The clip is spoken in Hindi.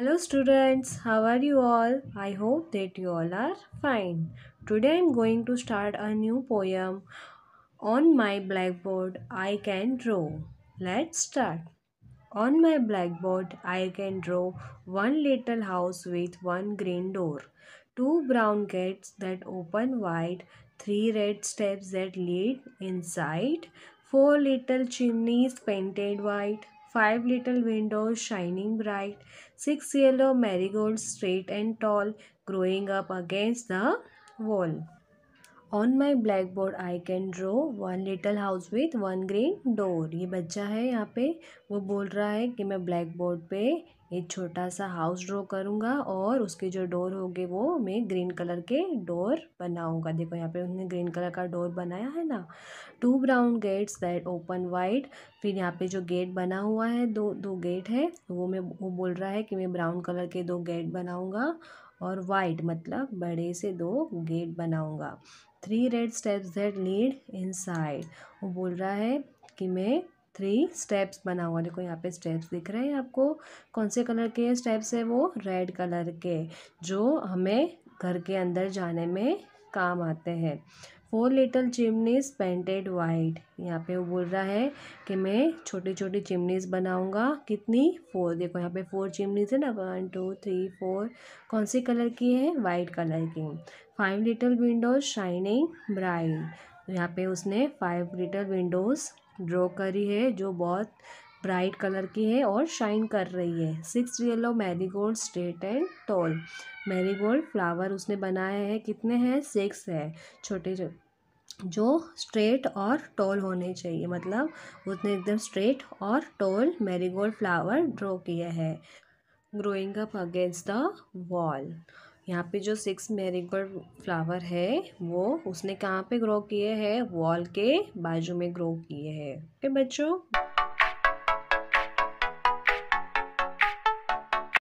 Hello students, how are you all? I hope that you all are fine. Today I am going to start a new poem. On my blackboard, I can draw. Let's start. On my blackboard, I can draw one little house with one green door, two brown gates that open wide, three red steps that lead inside, four little chimneys painted white five little windows shining bright, six yellow marigolds straight and tall growing up against the wall. On my black board I can draw one little house with one green door ये बच्चा है यहाँ पे वो बोल रहा है कि मैं ब्लैक बोर्ड पे एक छोटा सा हाउस ड्रॉ करूँगा और उसके जो डोर होंगे वो मैं ग्रीन कलर के डोर बनाऊँगा देखो यहाँ पे उसने ग्रीन कलर का डोर बनाया है ना two brown gates that open wide फिर यहाँ पे जो गेट बना हुआ है दो दो गेट है वो मैं वो बोल रहा है कि मैं ब्राउन कलर के दो गेट बनाऊँगा और वाइट मतलब बड़े से दो गेट बनाऊँगा three red steps that lead side वो बोल रहा है कि मैं थ्री स्टेप्स बना हुआ देखो यहाँ पे स्टेप्स दिख रहे हैं आपको कौन से कलर के स्टेप्स है वो रेड कलर के जो हमें घर के अंदर जाने में काम आते हैं four little chimneys painted white यहाँ पे वो बोल रहा है कि मैं छोटी छोटी चिमनीज बनाऊंगा कितनी फोर देखो यहाँ पे फोर चिमनीज है ना वन टू थ्री फोर कौन सी कलर की है वाइट कलर की five little windows shining bright यहाँ पे उसने फाइव लिटल विंडोज़ ड्रॉ करी है जो बहुत ब्राइट कलर की है और शाइन कर रही है six yellow marigold straight and tall marigold flower उसने बनाए हैं कितने हैं सिक्स है छोटे जो स्ट्रेट और टॉल होने चाहिए मतलब उसने एकदम स्ट्रेट और टॉल मैरीगोल्ड फ्लावर ड्रॉ किया है growing up against the wall यहाँ पे जो सिक्स मेरीगोल्ड फ्लावर है वो उसने कहाँ पे ग्रो किए हैं वॉल के बाजू में ग्रो किए हैं ओके बच्चों